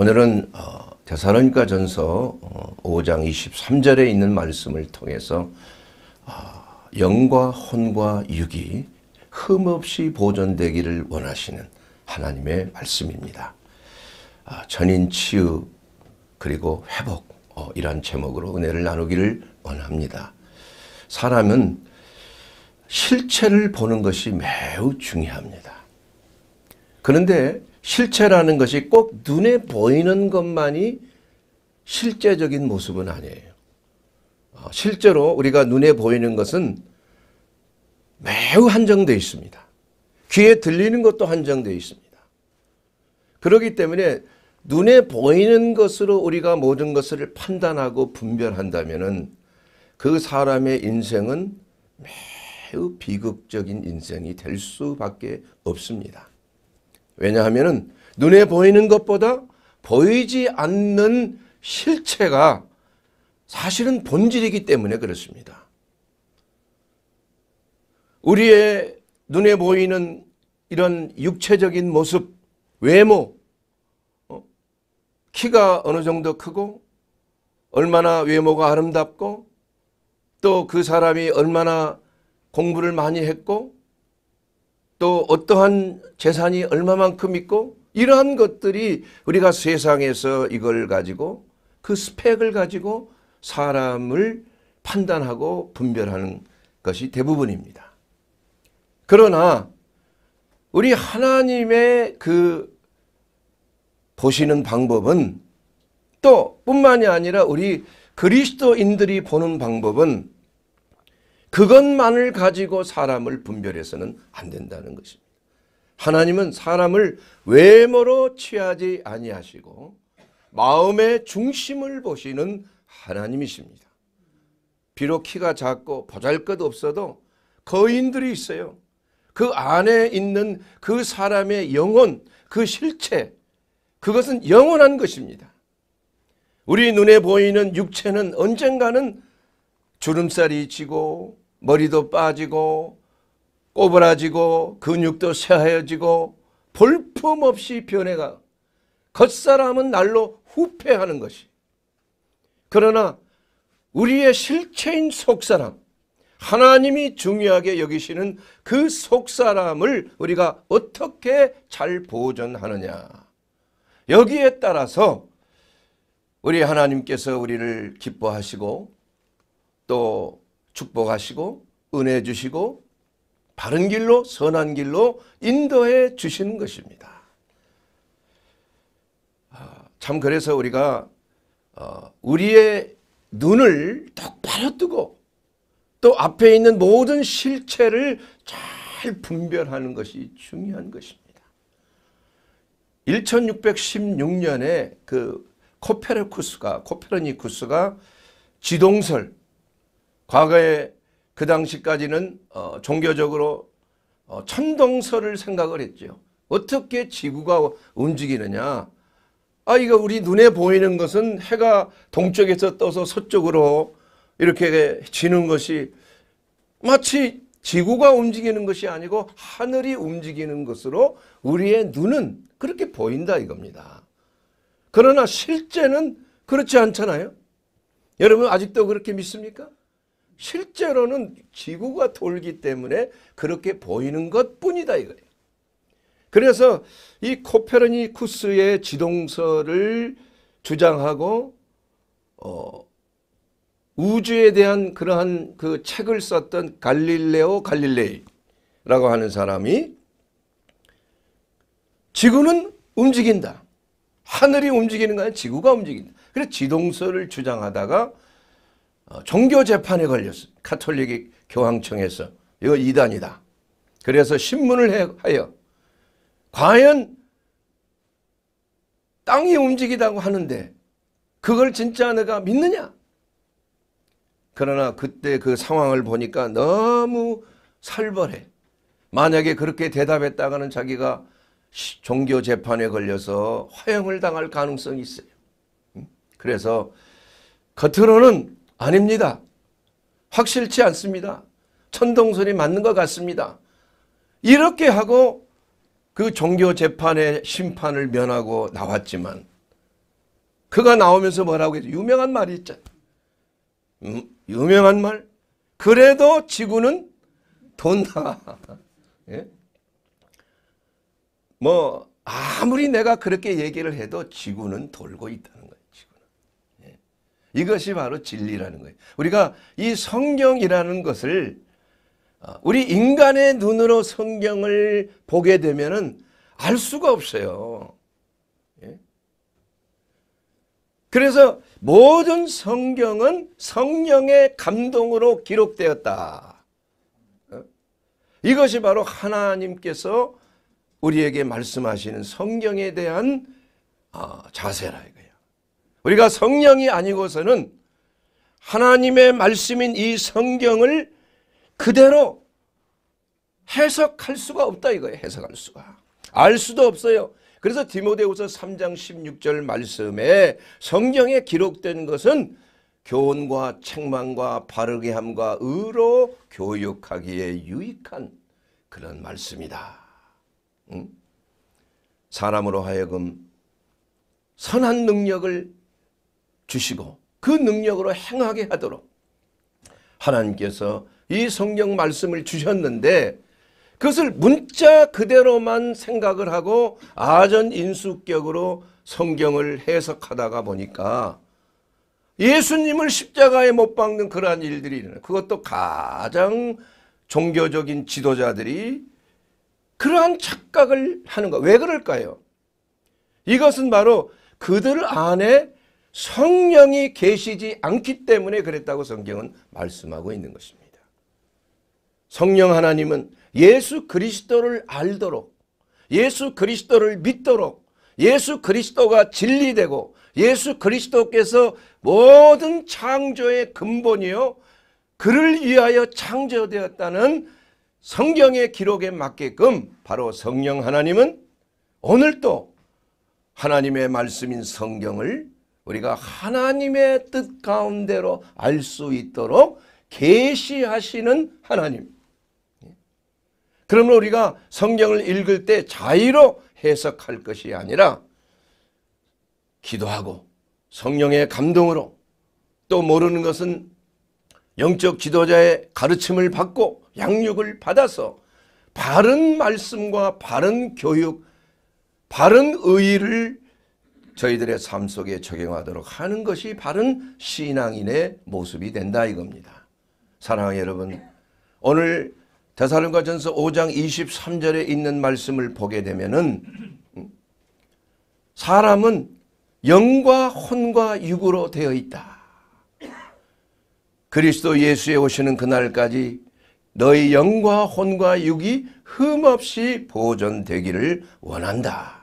오늘은 어, 대사론가 전서 5장 어, 23절에 있는 말씀을 통해서 아, 영과 혼과 육이 흠없이 보존되기를 원하시는 하나님의 말씀입니다. 아, 전인치유 그리고 회복 어, 이란 제목으로 은혜를 나누기를 원합니다. 사람은 실체를 보는 것이 매우 중요합니다. 그런데 실체라는 것이 꼭 눈에 보이는 것만이 실제적인 모습은 아니에요. 어, 실제로 우리가 눈에 보이는 것은 매우 한정되 있습니다. 귀에 들리는 것도 한정되 있습니다. 그렇기 때문에 눈에 보이는 것으로 우리가 모든 것을 판단하고 분별한다면 그 사람의 인생은 매우 비극적인 인생이 될 수밖에 없습니다. 왜냐하면 눈에 보이는 것보다 보이지 않는 실체가 사실은 본질이기 때문에 그렇습니다. 우리의 눈에 보이는 이런 육체적인 모습, 외모, 어, 키가 어느 정도 크고 얼마나 외모가 아름답고 또 그 사람이 얼마나 공부를 많이 했고 또 어떠한 재산이 얼마만큼 있고 이러한 것들이 우리가 세상에서 이걸 가지고 그 스펙을 가지고 사람을 판단하고 분별하는 것이 대부분입니다. 그러나 우리 하나님의 그 보시는 방법은 또 뿐만이 아니라 우리 그리스도인들이 보는 방법은 그것만을 가지고 사람을 분별해서는 안 된다는 것입니다. 하나님은 사람을 외모로 취하지 아니하시고 마음의 중심을 보시는 하나님이십니다. 비록 키가 작고 보잘것 없어도 거인들이 있어요. 그 안에 있는 그 사람의 영혼, 그 실체, 그것은 영원한 것입니다. 우리 눈에 보이는 육체는 언젠가는 주름살이 지고 머리도 빠지고 꼬부라지고 근육도 쇠하여지고 볼품없이 변해가 겉사람은 날로 후패하는 것이 그러나 우리의 실체인 속사람 하나님이 중요하게 여기시는 그 속사람을 우리가 어떻게 잘 보존하느냐 여기에 따라서 우리 하나님께서 우리를 기뻐하시고 또 축복하시고 은혜 주시고 바른 길로 선한 길로 인도해 주시는 것입니다. 아, 참 그래서 우리가 어, 우리의 눈을 똑바로 뜨고 또 앞에 있는 모든 실체를 잘 분별하는 것이 중요한 것입니다. 1616년에 그 코페르쿠스가 코페르니쿠스가 지동설 과거에 그 당시까지는 어, 종교적으로 어, 천동설을 생각을 했죠. 어떻게 지구가 움직이느냐. 아 이거 우리 눈에 보이는 것은 해가 동쪽에서 떠서 서쪽으로 이렇게 지는 것이 마치 지구가 움직이는 것이 아니고 하늘이 움직이는 것으로 우리의 눈은 그렇게 보인다 이겁니다. 그러나 실제는 그렇지 않잖아요. 여러분 아직도 그렇게 믿습니까? 실제로는 지구가 돌기 때문에 그렇게 보이는 것뿐이다 이거예요. 그래서 이 코페르니쿠스의 지동설을 주장하고 어, 우주에 대한 그러한 그 책을 썼던 갈릴레오 갈릴레이라고 하는 사람이 지구는 움직인다. 하늘이 움직이는 건 아니라 지구가 움직인다. 그래서 지동설을 주장하다가 어, 종교 재판에 걸렸어. 카톨릭 교황청에서 이거 이단이다. 그래서 신문을 하여 과연 땅이 움직이다고 하는데 그걸 진짜 내가 믿느냐? 그러나 그때 그 상황을 보니까 너무 살벌해. 만약에 그렇게 대답했다가는 자기가 종교 재판에 걸려서 화형을 당할 가능성이 있어요. 그래서 겉으로는 아닙니다. 확실치 않습니다. 천동설이 맞는 것 같습니다. 이렇게 하고 그 종교 재판의 심판을 면하고 나왔지만 그가 나오면서 뭐라고 했죠? 유명한 말이 있잖 음, 유명한 말. 그래도 지구는 돈다. 예? 뭐 아무리 내가 그렇게 얘기를 해도 지구는 돌고 있다. 이것이 바로 진리라는 거예요. 우리가 이 성경이라는 것을 어, 우리 인간의 눈으로 성경을 보게 되면은 알 수가 없어요. 예? 그래서 모든 성경은 성령의 감동으로 기록되었다. 어? 이것이 바로 하나님께서 우리에게 말씀하시는 성경에 대한 어, 자세라 이거예요. 우리가 성령이 아니고서는 하나님의 말씀인 이 성경을 그대로 해석할 수가 없다 이거예요. 해석할 수가. 알 수도 없어요. 그래서 디모데우서 3장 16절 말씀에 성경에 기록된 것은 교훈과 책망과 바르게 함과 의로 교육하기에 유익한 그런 말씀이다. 응? 사람으로 하여금 선한 능력을 주시고 그 능력으로 행하게 하도록 하나님께서 이 성경 말씀을 주셨는데 그것을 문자 그대로만 생각을 하고 아전인수격으로 성경을 해석하다가 보니까 예수님을 십자가에 못 박는 그러한 일들이 일어나요. 그것도 가장 종교적인 지도자들이 그러한 착각을 하는 거왜 그럴까요? 이것은 바로 그들 안에 성령이 계시지 않기 때문에 그랬다고 성경은 말씀하고 있는 것입니다. 성령 하나님은 예수 그리스도를 알도록 예수 그리스도를 믿도록 예수 그리스도가 진리되고 예수 그리스도께서 모든 창조의 근본이요 그를 위하여 창조되었다는 성경의 기록에 맞게끔 바로 성령 하나님은 오늘도 하나님의 말씀인 성경을 우리가 하나님의 뜻 가운데로 알 수 있도록 계시하시는 하나님. 그러면 우리가 성경을 읽을 때 자의로 해석할 것이 아니라 기도하고 성령의 감동으로 또 모르는 것은 영적 지도자의 가르침을 받고 양육을 받아서 바른 말씀과 바른 교육, 바른 의의를 저희들의 삶 속에 적용하도록 하는 것이 바른 신앙인의 모습이 된다 이겁니다. 사랑하는 여러분 오늘 대사령과 전서 5장 23절에 있는 말씀을 보게 되면은 음, 사람은 영과 혼과 육으로 되어 있다. 그리스도 예수에 오시는 그날까지 너희 영과 혼과 육이 흠없이 보존되기를 원한다.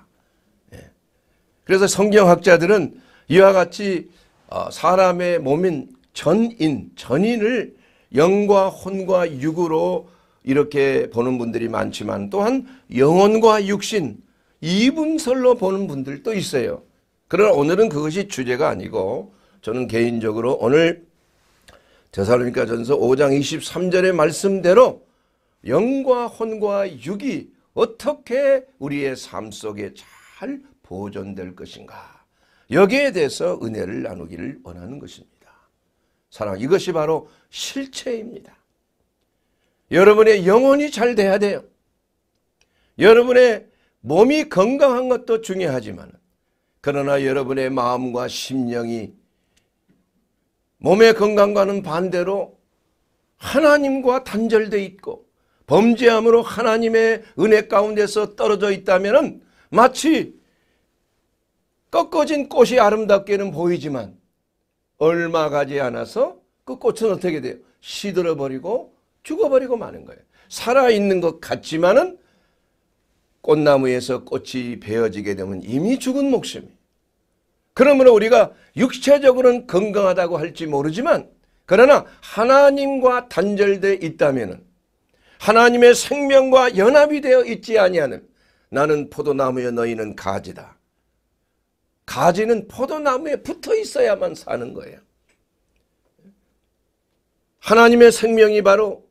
그래서 성경학자들은 이와 같이 어, 사람의 몸인 전인, 전인을 영과 혼과 육으로 이렇게 보는 분들이 많지만 또한 영혼과 육신 이분설로 보는 분들도 있어요. 그러나 오늘은 그것이 주제가 아니고 저는 개인적으로 오늘 대사로니까 전서 5장 23절의 말씀대로 영과 혼과 육이 어떻게 우리의 삶 속에 잘 보존될 것인가 여기에 대해서 은혜를 나누기를 원하는 것입니다. 사랑 이것이 바로 실체입니다. 여러분의 영혼이 잘 돼야 돼요. 여러분의 몸이 건강한 것도 중요하지만 그러나 여러분의 마음과 심령이 몸의 건강과는 반대로 하나님과 단절돼 있고 범죄함으로 하나님의 은혜 가운데서 떨어져 있다면 마치 꺾어진 꽃이 아름답게는 보이지만 얼마 가지 않아서 그 꽃은 어떻게 돼요? 시들어버리고 죽어버리고 마는 거예요. 살아있는 것 같지만은 꽃나무에서 꽃이 베어지게 되면 이미 죽은 목숨이. 그러므로 우리가 육체적으로는 건강하다고 할지 모르지만 그러나 하나님과 단절돼 있다면 하나님의 생명과 연합이 되어 있지 아니하는 나는 포도나무여 너희는 가지다. 가지는 포도나무에 붙어 있어야만 사는 거예요. 하나님의 생명이 바로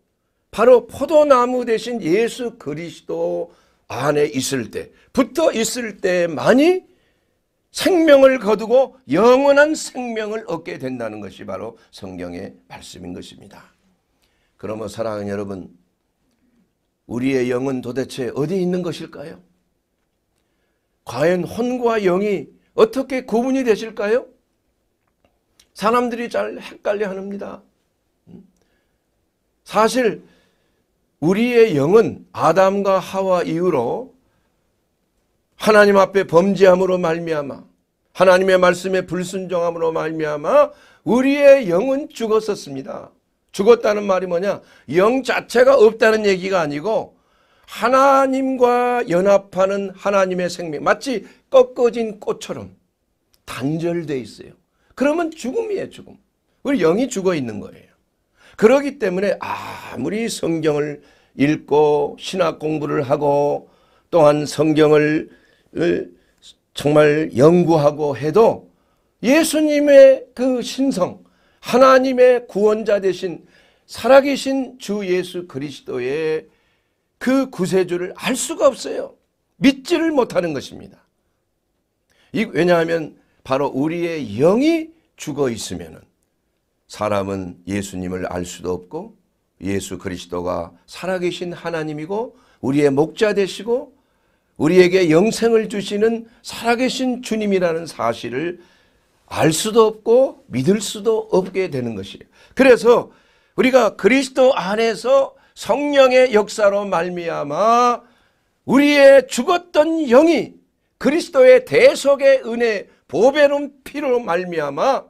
바로 포도나무 대신 예수 그리스도 안에 있을 때 붙어 있을 때만이 생명을 거두고 영원한 생명을 얻게 된다는 것이 바로 성경의 말씀인 것입니다. 그러면 사랑하는 여러분 우리의 영은 도대체 어디 있는 것일까요? 과연 혼과 영이 어떻게 구분이 되실까요? 사람들이 잘 헷갈려 합니다. 음? 사실 우리의 영은 아담과 하와 이후로 하나님 앞에 범죄함으로 말미암아 하나님의 말씀에 불순종함으로 말미암아 우리의 영은 죽었었습니다. 죽었다는 말이 뭐냐? 영 자체가 없다는 얘기가 아니고 하나님과 연합하는 하나님의 생명 마치 꺾어진 꽃처럼 단절돼 있어요. 그러면 죽음이에요. 죽음. 우리 영이 죽어 있는 거예요. 그러기 때문에 아무리 성경을 읽고 신학 공부를 하고 또한 성경을 정말 연구하고 해도 예수님의 그 신성 하나님의 구원자 되신 살아계신 주 예수 그리스도의 그 구세주를 알 수가 없어요. 믿지를 못하는 것입니다. 이, 왜냐하면 바로 우리의 영이 죽어 있으면 사람은 예수님을 알 수도 없고 예수 그리스도가 살아계신 하나님이고 우리의 목자 되시고 우리에게 영생을 주시는 살아계신 주님이라는 사실을 알 수도 없고 믿을 수도 없게 되는 것이에요. 그래서 우리가 그리스도 안에서 성령의 역사로 말미암아 우리의 죽었던 영이 그리스도의 대속의 은혜 보배로운 피로 말미암아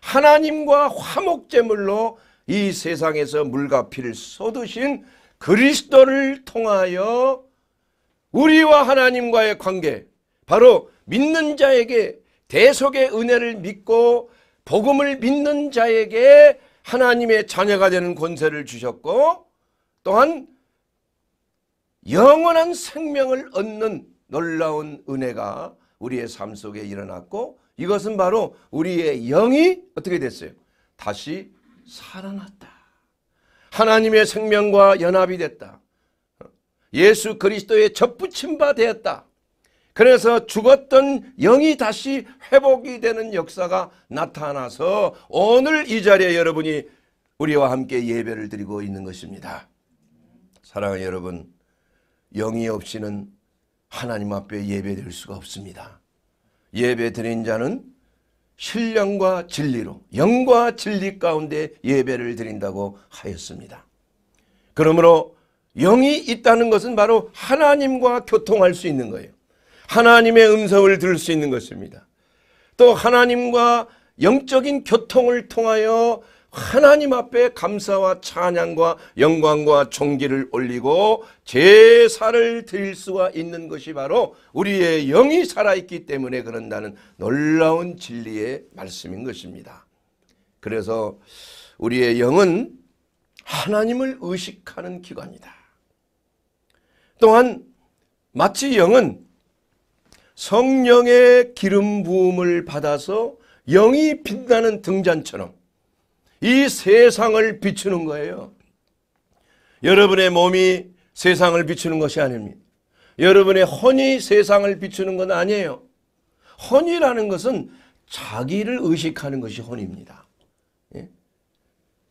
하나님과 화목제물로 이 세상에서 물과 피를 쏟으신 그리스도를 통하여 우리와 하나님과의 관계 바로 믿는 자에게 대속의 은혜를 믿고 복음을 믿는 자에게 하나님의 자녀가 되는 권세를 주셨고 또한 영원한 생명을 얻는 놀라운 은혜가 우리의 삶 속에 일어났고 이것은 바로 우리의 영이 어떻게 됐어요? 다시 살아났다. 하나님의 생명과 연합이 됐다. 예수 그리스도의 접붙임 바 되었다. 그래서 죽었던 영이 다시 회복이 되는 역사가 나타나서 오늘 이 자리에 여러분이 우리와 함께 예배를 드리고 있는 것입니다. 사랑하는 여러분, 영이 없이는 하나님 앞에 예배될 수가 없습니다. 예배 드린 자는 신령과 진리로 영과 진리 가운데 예배를 드린다고 하였습니다. 그러므로 영이 있다는 것은 바로 하나님과 교통할 수 있는 거예요. 하나님의 음성을 들을 수 있는 것입니다. 또 하나님과 영적인 교통을 통하여 하나님 앞에 감사와 찬양과 영광과 존기를 올리고 제사를 드릴 수가 있는 것이 바로 우리의 영이 살아있기 때문에 그런다는 놀라운 진리의 말씀인 것입니다. 그래서 우리의 영은 하나님을 의식하는 기관이다. 또한 마치 영은 성령의 기름 부음을 받아서 영이 빛나는 등잔처럼 이 세상을 비추는 거예요. 여러분의 몸이 세상을 비추는 것이 아닙니다. 여러분의 혼이 세상을 비추는 건 아니에요. 혼이라는 것은 자기를 의식하는 것이 혼입니다. 예?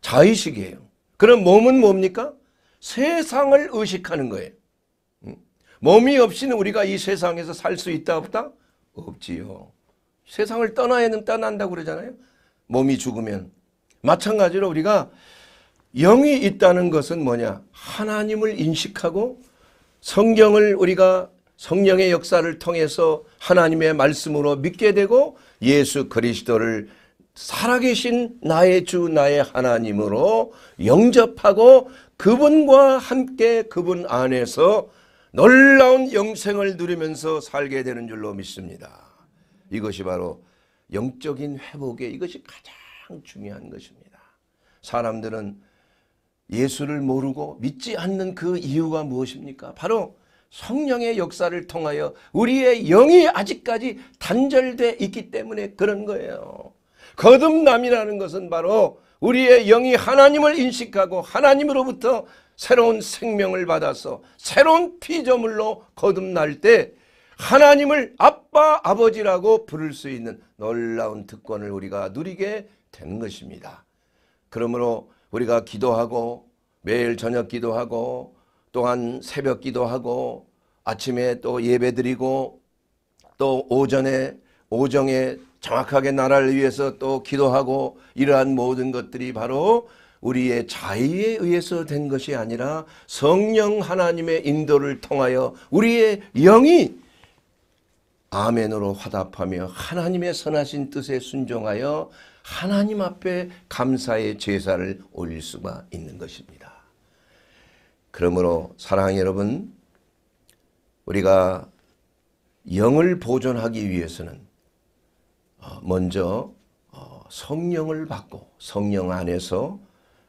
자의식이에요. 그럼 몸은 뭡니까? 세상을 의식하는 거예요. 음? 몸이 없이는 우리가 이 세상에서 살 수 있다 없다? 없지요. 세상을 떠나야는 다고 그러잖아요. 몸이 죽으면 마찬가지로 우리가 영이 있다는 것은 뭐냐? 하나님을 인식하고 성경을 우리가 성령의 역사를 통해서 하나님의 말씀으로 믿게 되고 예수 그리스도를 살아계신 나의 주 나의 하나님으로 영접하고 그분과 함께 그분 안에서 놀라운 영생을 누리면서 살게 되는 줄로 믿습니다. 이것이 바로 영적인 회복의 이것이 가장 가장 중요한 것입니다. 사람들은 예수를 모르고 믿지 않는 그 이유가 무엇입니까? 바로 성령의 역사를 통하여 우리의 영이 아직까지 단절돼 있기 때문에 그런 거예요. 거듭남이라는 것은 바로 우리의 영이 하나님을 인식하고 하나님으로부터 새로운 생명을 받아서 새로운 피조물로 거듭날 때 하나님을 아빠 아버지라고 부를 수 있는 놀라운 특권을 우리가 누리게 되는 것입니다. 그러므로 우리가 기도하고 매일 저녁 기도하고 또한 새벽 기도하고 아침에 또 예배 드리고 또 오전에 오정에 정확하게 나라를 위해서 또 기도하고 이러한 모든 것들이 바로 우리의 자의에 의해서 된 것이 아니라 성령 하나님의 인도를 통하여 우리의 영이 아멘으로 화답하며 하나님의 선하신 뜻에 순종하여 하나님 앞에 감사의 제사를 올릴 수가 있는 것입니다. 그러므로 사랑하는 여러분 우리가 영을 보존하기 위해서는 어, 먼저 어, 성령을 받고 성령 안에서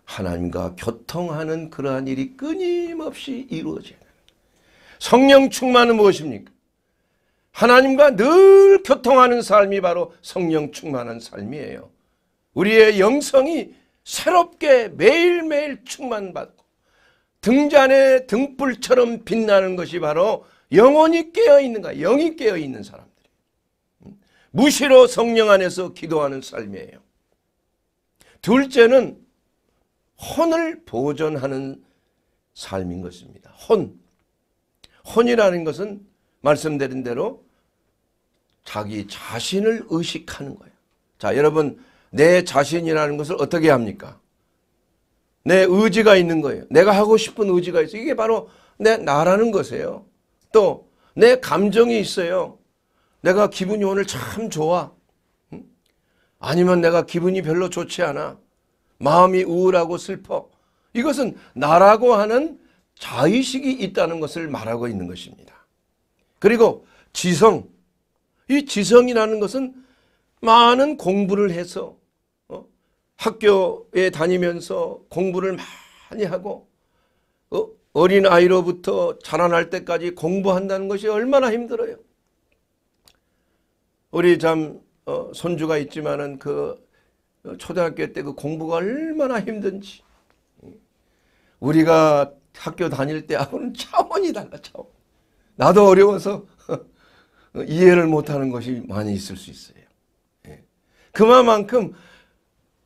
하나님과 교통하는 그러한 일이 끊임없이 이루어져야 성령 충만은 무엇입니까? 하나님과 늘 교통하는 삶이 바로 성령 충만한 삶이에요. 우리의 영성이 새롭게 매일매일 충만받고 등잔에 등불처럼 빛나는 것이 바로 영혼이 깨어있는 가 영이 깨어있는 사람들 무시로 성령 안에서 기도하는 삶이에요. 둘째는 혼을 보존하는 삶인 것입니다. 혼. 혼이라는 것은 말씀드린 대로 자기 자신을 의식하는 거예요. 자 여러분 내 자신이라는 것을 어떻게 합니까? 내 의지가 있는 거예요. 내가 하고 싶은 의지가 있어요. 이게 바로 내 나라는 것이에요. 또 내 감정이 있어요. 내가 기분이 오늘 참 좋아. 아니면 내가 기분이 별로 좋지 않아. 마음이 우울하고 슬퍼. 이것은 나라고 하는 자의식이 있다는 것을 말하고 있는 것입니다. 그리고 지성. 이 지성이라는 것은 많은 공부를 해서 학교에 다니면서 공부를 많이 하고 어, 어린 아이로부터 자라날 때까지 공부한다는 것이 얼마나 힘들어요. 우리 참 어, 손주가 있지만은 그 어, 초등학교 때 그 공부가 얼마나 힘든지 우리가 학교 다닐 때하고는 차원이 달라 차원. 나도 어려워서 이해를 못하는 것이 많이 있을 수 있어요. 예. 그만큼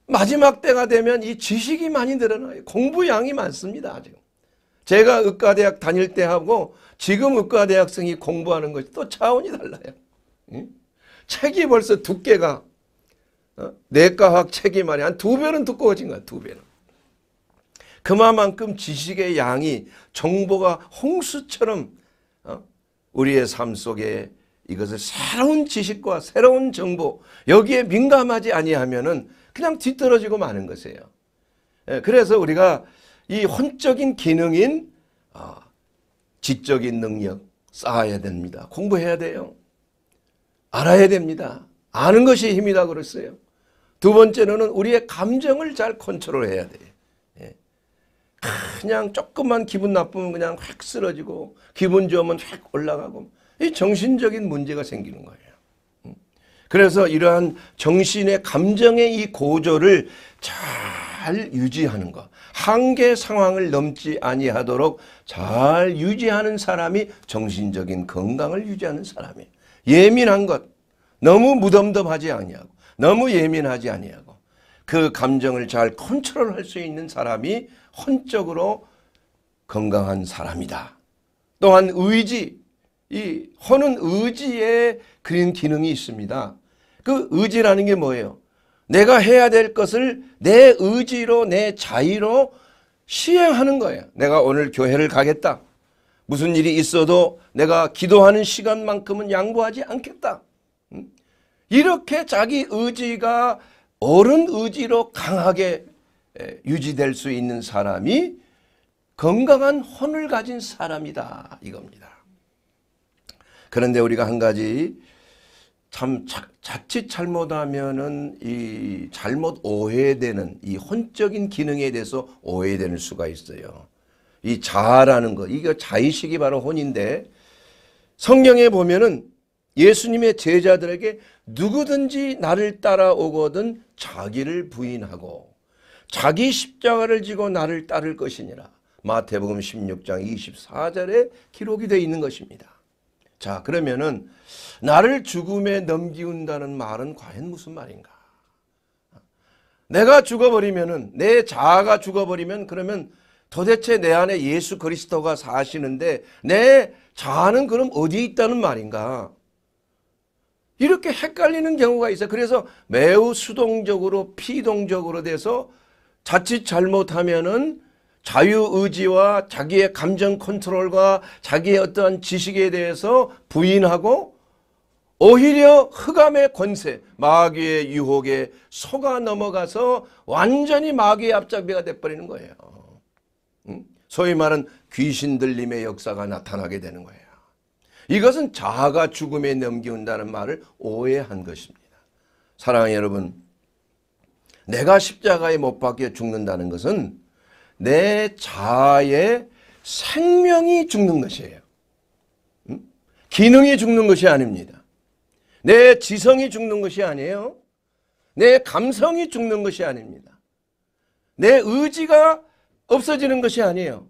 마지막 때가 되면 이 지식이 많이 늘어나요. 공부양이 많습니다. 지금. 제가 의과대학 다닐 때 하고 지금 의과대학생이 공부하는 것이 또 차원이 달라요. 응? 책이 벌써 두께가 어? 뇌과학 책이 말이한두 배는 두꺼워진 거야. 두 배는. 그만큼 지식의 양이 정보가 홍수처럼 어? 우리의 삶 속에 이것을 새로운 지식과 새로운 정보 여기에 민감하지 아니하면 은 그냥 뒤떨어지고 마는 것이에요. 예, 그래서 우리가 이 혼적인 기능인 아, 지적인 능력 쌓아야 됩니다. 공부해야 돼요. 알아야 됩니다. 아는 것이 힘이다 그랬어요. 두 번째로는 우리의 감정을 잘 컨트롤해야 돼요. 예. 그냥 조금만 기분 나쁘면 그냥 확 쓰러지고 기분 좋으면 확 올라가고 이 정신적인 문제가 생기는 거예요. 그래서 이러한 정신의 감정의 이 고조를 잘 유지하는 것. 한계 상황을 넘지 아니하도록 잘 유지하는 사람이 정신적인 건강을 유지하는 사람이 예민한 것. 너무 무덤덤하지 아니하고 너무 예민하지 아니하고 그 감정을 잘 컨트롤할 수 있는 사람이 헌적으로 건강한 사람이다. 또한 의지, 이 허는 의지에 그린 기능이 있습니다. 그 의지라는 게 뭐예요? 내가 해야 될 것을 내 의지로 내 자의로 시행하는 거예요. 내가 오늘 교회를 가겠다. 무슨 일이 있어도 내가 기도하는 시간만큼은 양보하지 않겠다. 이렇게 자기 의지가 옳은 의지로 강하게 유지될 수 있는 사람이 건강한 혼을 가진 사람이다 이겁니다. 그런데 우리가 한 가지 참 자, 자칫 잘못하면은 이 잘못 오해되는 이 혼적인 기능에 대해서 오해되는 수가 있어요. 이 자아라는 거 이거 자의식이 바로 혼인데 성경에 보면은 예수님의 제자들에게 누구든지 나를 따라오거든 자기를 부인하고 자기 십자가를 지고 나를 따를 것이니라 마태복음 16장 24절에 기록이 되어 있는 것입니다. 자 그러면은 나를 죽음에 넘기운다는 말은 과연 무슨 말인가? 내가 죽어버리면은 내 자아가 죽어버리면 그러면 도대체 내 안에 예수 그리스도가 사시는데 내 자아는 그럼 어디에 있다는 말인가? 이렇게 헷갈리는 경우가 있어요. 그래서 매우 수동적으로 피동적으로 돼서 자칫 잘못하면은 자유의지와 자기의 감정 컨트롤과 자기의 어떠한 지식에 대해서 부인하고 오히려 흑암의 권세, 마귀의 유혹에 속아 넘어가서 완전히 마귀의 앞잡이가 돼버리는 거예요. 소위 말하는 귀신 들림의 역사가 나타나게 되는 거예요. 이것은 자아가 죽음에 넘기운다는 말을 오해한 것입니다. 사랑하는 여러분, 내가 십자가에 못 박혀 죽는다는 것은 내 자아의 생명이 죽는 것이에요. 기능이 죽는 것이 아닙니다. 내 지성이 죽는 것이 아니에요. 내 감성이 죽는 것이 아닙니다. 내 의지가 없어지는 것이 아니에요.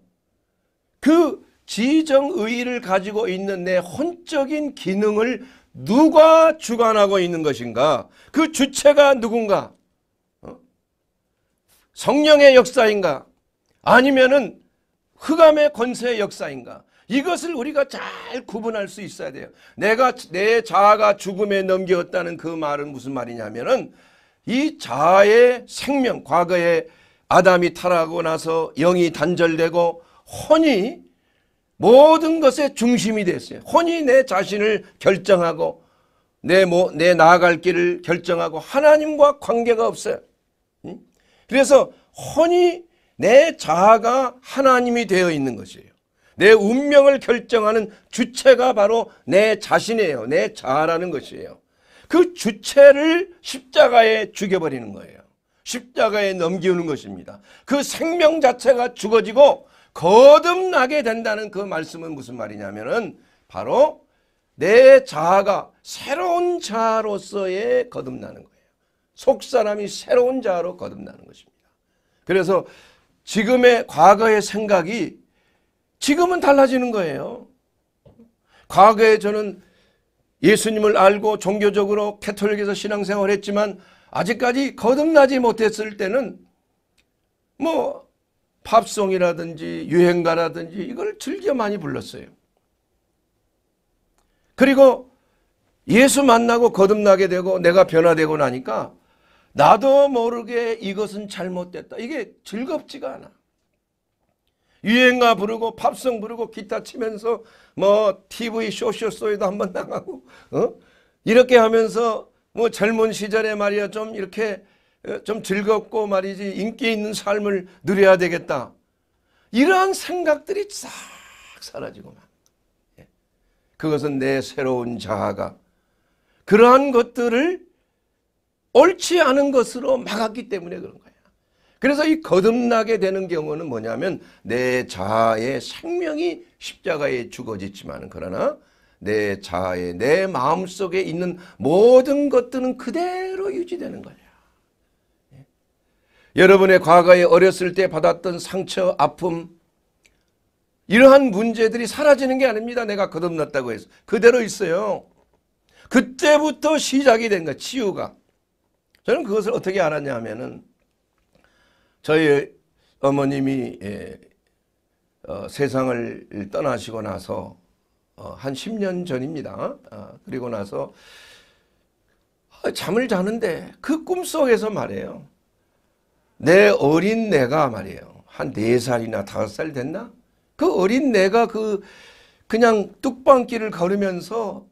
그 지정의의를 가지고 있는 내 혼적인 기능을 누가 주관하고 있는 것인가? 그 주체가 누군가? 어? 성령의 역사인가? 아니면은 흑암의 권세의 역사인가? 이것을 우리가 잘 구분할 수 있어야 돼요. 내가 내 자아가 죽음에 넘겨다는그 말은 무슨 말이냐면은 이 자아의 생명 과거에 아담이 타락하고 나서 영이 단절되고 혼이 모든 것의 중심이 됐어요. 혼이 내 자신을 결정하고 내, 뭐, 내 나아갈 길을 결정하고 하나님과 관계가 없어요. 그래서 혼이 내 자아가 하나님이 되어 있는 것이에요. 내 운명을 결정하는 주체가 바로 내 자신이에요. 내 자아라는 것이에요. 그 주체를 십자가에 죽여버리는 거예요. 십자가에 넘기우는 것입니다. 그 생명 자체가 죽어지고 거듭나게 된다는 그 말씀은 무슨 말이냐면은 바로 내 자아가 새로운 자아로서의 거듭나는 거예요. 속사람이 새로운 자아로 거듭나는 것입니다. 그래서 지금의 과거의 생각이 지금은 달라지는 거예요. 과거에 저는 예수님을 알고 종교적으로 캐톨릭에서 신앙생활 했지만 아직까지 거듭나지 못했을 때는 뭐 팝송이라든지 유행가라든지 이걸 즐겨 많이 불렀어요. 그리고 예수 만나고 거듭나게 되고 내가 변화되고 나니까 나도 모르게 이것은 잘못됐다. 이게 즐겁지가 않아. 유행가 부르고 팝송 부르고 기타 치면서 뭐 TV 쇼쇼쇼에도 한 번 나가고 어? 이렇게 하면서 뭐 젊은 시절에 말이야 좀 이렇게 어, 좀 즐겁고 말이지 인기 있는 삶을 누려야 되겠다. 이러한 생각들이 싹 사라지고만 예. 그것은 내 새로운 자아가 그러한 것들을 옳지 않은 것으로 막았기 때문에 그런 거야 그래서 이 거듭나게 되는 경우는 뭐냐면 내 자아의 생명이 십자가에 죽어졌지만 그러나 내 자아에 내 마음속에 있는 모든 것들은 그대로 유지되는 거예요. 여러분의 과거에 어렸을 때 받았던 상처, 아픔 이러한 문제들이 사라지는 게 아닙니다. 내가 거듭났다고 해서 그대로 있어요. 그때부터 시작이 된 거 치유가. 저는 그것을 어떻게 알았냐 하면은 저희 어머님이 예, 어, 세상을 떠나시고 나서 어, 한 10년 전입니다. 아, 그리고 나서 아, 잠을 자는데 그 꿈속에서 말이에요. 내 어린 내가 말이에요. 한 4살이나 5살 됐나? 그 어린 내가 그 그냥 뚝방길을 걸으면서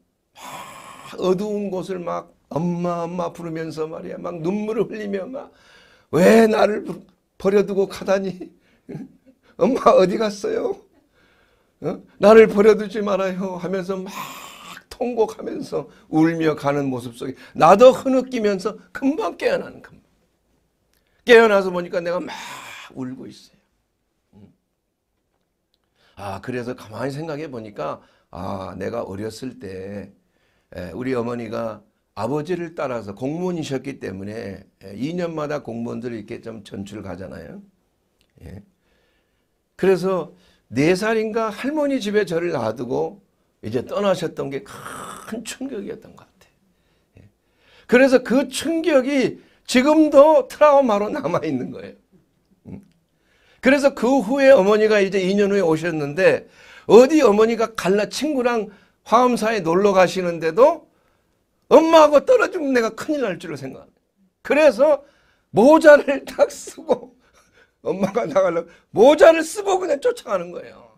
어두운 곳을 막 엄마 엄마 부르면서 말이야 막 눈물을 흘리며 막왜 나를 버려두고 가다니 엄마 어디 갔어요? 어? 나를 버려두지 말아요 하면서 막 통곡하면서 울며 가는 모습 속에 나도 흐느끼면서 금방 깨어나는 금방 깨어나서 보니까 내가 막 울고 있어요. 음. 아 그래서 가만히 생각해 보니까 아 내가 어렸을 때 우리 어머니가 아버지를 따라서 공무원이셨기 때문에 2년마다 예, 공무원들이 이렇게 좀 전출 가잖아요. 예. 그래서 4살인가 할머니 집에 저를 놔두고 이제 떠나셨던 게 큰 충격이었던 것 같아요. 예. 그래서 그 충격이 지금도 트라우마로 남아있는 거예요. 음. 그래서 그 후에 어머니가 이제 2년 후에 오셨는데 어디 어머니가 갈라 친구랑 화엄사에 놀러 가시는데도 엄마하고 떨어 지면 내가 큰일 날 줄로 생각합니다. 그래서 모자를 딱 쓰고 엄마가 나가려고 모자를 쓰고 그냥 쫓아가는 거예요.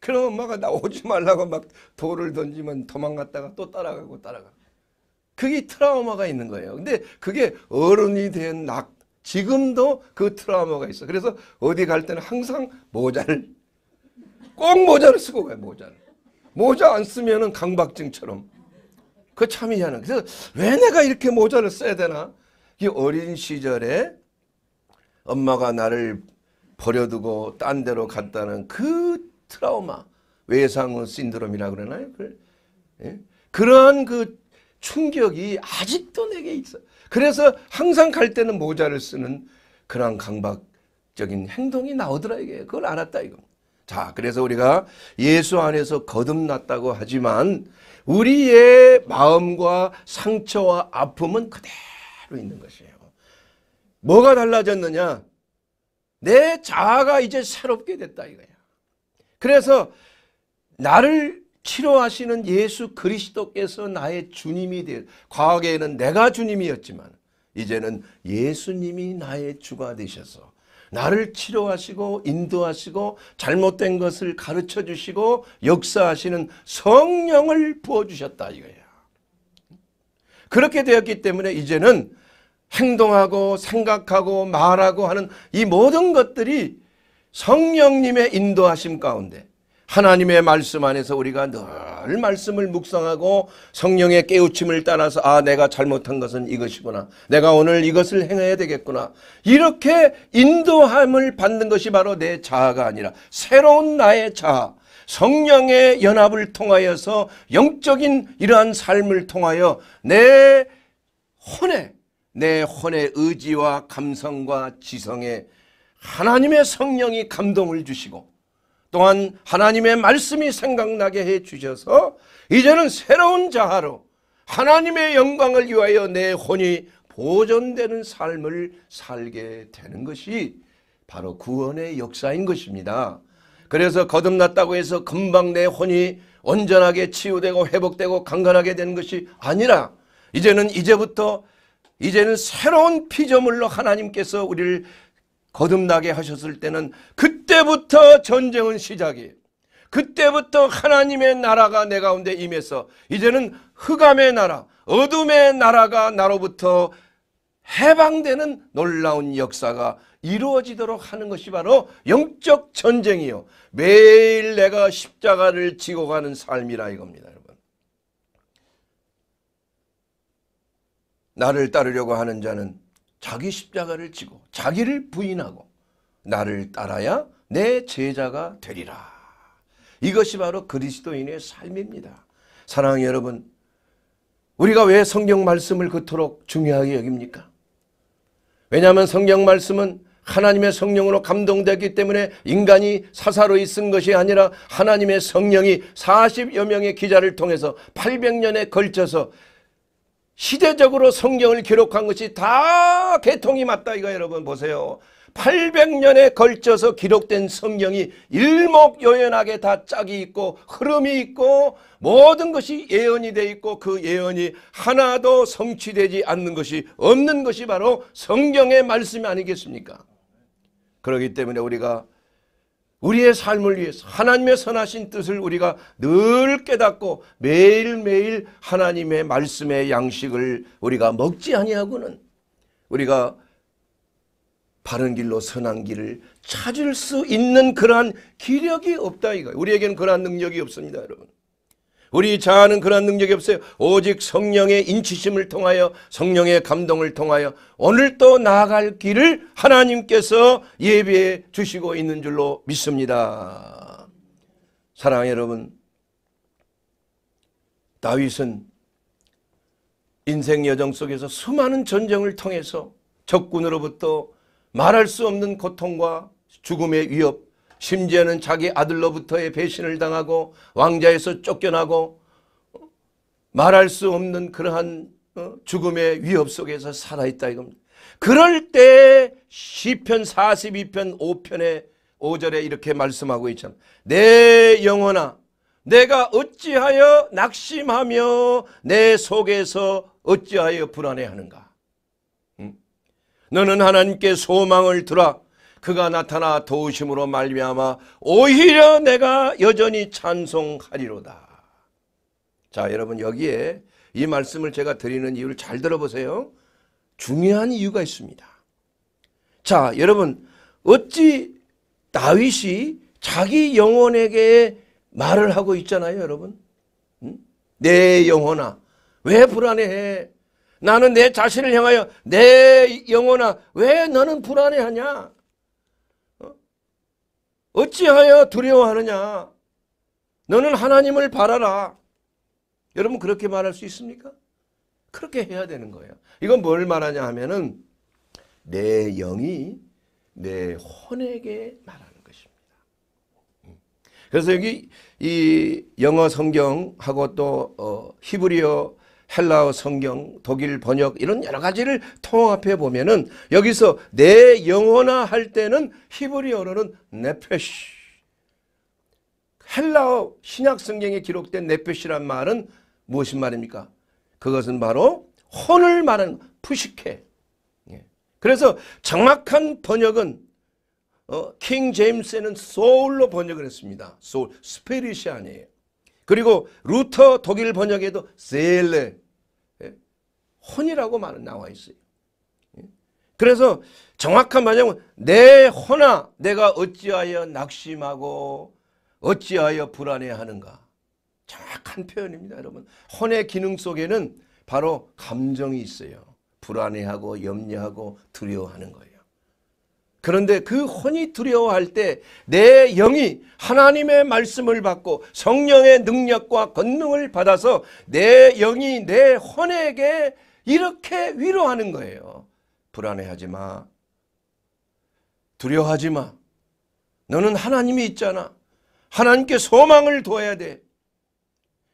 그럼 엄마가 나 오지 말라고 막 돌을 던지면 도망갔다가 또 따라가고 따라가고. 그게 트라우마가 있는 거예요. 근데 그게 어른이 된 낙, 지금도 그 트라우마가 있어. 그래서 어디 갈 때는 항상 모자를, 꼭 모자를 쓰고 가요, 모자를. 모자 안 쓰면은 강박증처럼. 그참이냐는 그래서 왜 내가 이렇게 모자를 써야 되나? 이 어린 시절에 엄마가 나를 버려두고 딴 데로 갔다는 그 트라우마, 외상후 신드롬이라 그러나요? 그, 예? 그런 그 충격이 아직도 내게 있어. 그래서 항상 갈 때는 모자를 쓰는 그런 강박적인 행동이 나오더라 이게. 그걸 알았다 이거. 자, 그래서 우리가 예수 안에서 거듭났다고 하지만 우리의 마음과 상처와 아픔은 그대로 있는 것이에요. 뭐가 달라졌느냐? 내 자아가 이제 새롭게 됐다 이거야. 그래서 나를 치료하시는 예수 그리스도께서 나의 주님이 되 과거에는 내가 주님이었지만 이제는 예수님이 나의 주가 되셔서 나를 치료하시고 인도하시고 잘못된 것을 가르쳐 주시고 역사하시는 성령을 부어주셨다 이거예요. 그렇게 되었기 때문에 이제는 행동하고 생각하고 말하고 하는 이 모든 것들이 성령님의 인도하심 가운데 하나님의 말씀 안에서 우리가 늘 말씀을 묵상하고 성령의 깨우침을 따라서 아 내가 잘못한 것은 이것이구나. 내가 오늘 이것을 행해야 되겠구나. 이렇게 인도함을 받는 것이 바로 내 자아가 아니라 새로운 나의 자아. 성령의 연합을 통하여서 영적인 이러한 삶을 통하여 내혼의내 혼의 의지와 감성과 지성에 하나님의 성령이 감동을 주시고 또한 하나님의 말씀이 생각나게 해 주셔서 이제는 새로운 자하로 하나님의 영광을 위하여 내 혼이 보존되는 삶을 살게 되는 것이 바로 구원의 역사인 것입니다. 그래서 거듭났다고 해서 금방 내 혼이 온전하게 치유되고 회복되고 강건하게 되는 것이 아니라 이제는 이제부터 이제는 새로운 피조물로 하나님께서 우리를 거듭나게 하셨을 때는 그때부터 전쟁은 시작이 그때부터 하나님의 나라가 내 가운데 임해서 이제는 흑암의 나라, 어둠의 나라가 나로부터 해방되는 놀라운 역사가 이루어지도록 하는 것이 바로 영적 전쟁이요. 매일 내가 십자가를 지고 가는 삶이라 이겁니다, 여러분. 나를 따르려고 하는 자는 자기 십자가를 지고 자기를 부인하고 나를 따라야 내 제자가 되리라. 이것이 바로 그리스도인의 삶입니다. 사랑하는 여러분 우리가 왜 성경 말씀을 그토록 중요하게 여깁니까? 왜냐하면 성경 말씀은 하나님의 성령으로 감동됐기 때문에 인간이 사사로이 쓴 것이 아니라 하나님의 성령이 40여 명의 기자를 통해서 800년에 걸쳐서 시대적으로 성경을 기록한 것이 다 개통이 맞다 이거 여러분 보세요. 800년에 걸쳐서 기록된 성경이 일목요연하게 다 짝이 있고 흐름이 있고 모든 것이 예언이 돼 있고 그 예언이 하나도 성취되지 않는 것이 없는 것이 바로 성경의 말씀이 아니겠습니까? 그렇기 때문에 우리가 우리의 삶을 위해서 하나님의 선하신 뜻을 우리가 늘 깨닫고 매일매일 하나님의 말씀의 양식을 우리가 먹지 아니하고는 우리가 바른 길로 선한 길을 찾을 수 있는 그러한 기력이 없다 이거예요. 우리에게는 그러한 능력이 없습니다 여러분. 우리 자아는 그런 능력이 없어요. 오직 성령의 인치심을 통하여 성령의 감동을 통하여 오늘 또 나아갈 길을 하나님께서 예비해 주시고 있는 줄로 믿습니다. 사랑 여러분 다윗은 인생 여정 속에서 수많은 전쟁을 통해서 적군으로부터 말할 수 없는 고통과 죽음의 위협 심지어는 자기 아들로부터의 배신을 당하고 왕자에서 쫓겨나고 말할 수 없는 그러한 어, 죽음의 위협 속에서 살아있다 이겁니다. 그럴 때 시편 42편 5편의 5절에 이렇게 말씀하고 있잖아. 내 영혼아 내가 어찌하여 낙심하며 내 속에서 어찌하여 불안해하는가. 너는 하나님께 소망을 두라. 그가 나타나 도우심으로 말미암아 오히려 내가 여전히 찬송하리로다. 자 여러분 여기에 이 말씀을 제가 드리는 이유를 잘 들어보세요. 중요한 이유가 있습니다. 자 여러분 어찌 다윗이 자기 영혼에게 말을 하고 있잖아요 여러분. 내 영혼아 왜 불안해해? 나는 내 자신을 향하여 내 영혼아 왜 너는 불안해하냐? 어찌하여 두려워하느냐? 너는 하나님을 바라라. 여러분 그렇게 말할 수 있습니까? 그렇게 해야 되는 거예요. 이건 뭘 말하냐 하면은 내 영이 내 혼에게 말하는 것입니다. 그래서 여기 이 영어 성경하고 또어 히브리어 헬라어 성경, 독일 번역 이런 여러 가지를 통합해 보면은 여기서 내 영혼아 할 때는 히브리어로는 네페시 헬라어 신약 성경에 기록된 네페시란 말은 무엇인 말입니까? 그것은 바로 혼을 말하는 푸시케. 예. 그래서 정확한 번역은 어, 킹 제임스에는 소울로 번역을 했습니다. 소울, 스피릿이 아니에요. 그리고 루터 독일 번역에도 셀레 예? 혼이라고 말은 나와 있어요. 예? 그래서 정확한 번역은 내 혼아 내가 어찌하여 낙심하고 어찌하여 불안해하는가. 정확한 표현입니다. 여러분 혼의 기능 속에는 바로 감정이 있어요. 불안해하고 염려하고 두려워하는 거예요. 그런데 그 혼이 두려워할 때 내 영이 하나님의 말씀을 받고 성령의 능력과 권능을 받아서 내 영이 내 혼에게 이렇게 위로하는 거예요. 불안해하지 마. 두려워하지 마. 너는 하나님이 있잖아. 하나님께 소망을 둬야 돼.